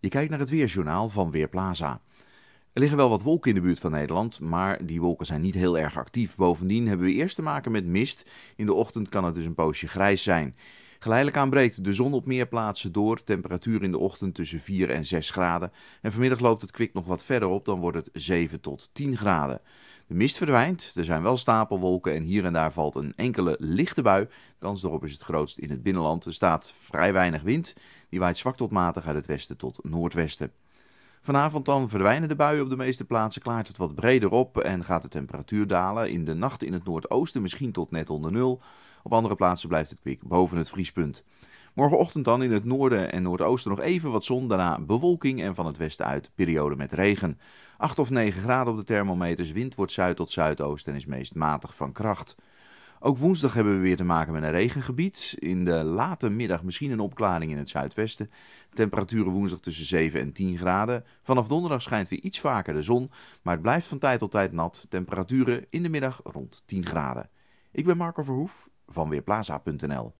Je kijkt naar het weerjournaal van Weerplaza. Er liggen wel wat wolken in de buurt van Nederland, maar die wolken zijn niet heel erg actief. Bovendien hebben we eerst te maken met mist. In de ochtend kan het dus een poosje grijs zijn. Geleidelijk aan breekt de zon op meer plaatsen door. Temperatuur in de ochtend tussen 4 en 6 graden. En vanmiddag loopt het kwik nog wat verder op, dan wordt het 7 tot 10 graden. De mist verdwijnt, er zijn wel stapelwolken en hier en daar valt een enkele lichte bui. De kans daarop is het grootst in het binnenland. Er staat vrij weinig wind, die waait zwak tot matig uit het westen tot noordwesten. Vanavond dan verdwijnen de buien op de meeste plaatsen, klaart het wat breder op en gaat de temperatuur dalen. In de nacht in het noordoosten misschien tot net onder nul. Op andere plaatsen blijft het kwik boven het vriespunt. Morgenochtend dan in het noorden en noordoosten nog even wat zon, daarna bewolking en van het westen uit periode met regen. 8 of 9 graden op de thermometers, wind wordt zuid tot zuidoosten en is meest matig van kracht. Ook woensdag hebben we weer te maken met een regengebied. In de late middag misschien een opklaring in het zuidwesten. Temperaturen woensdag tussen 7 en 10 graden. Vanaf donderdag schijnt weer iets vaker de zon, maar het blijft van tijd tot tijd nat. Temperaturen in de middag rond 10 graden. Ik ben Marco Verhoef van Weerplaza.nl.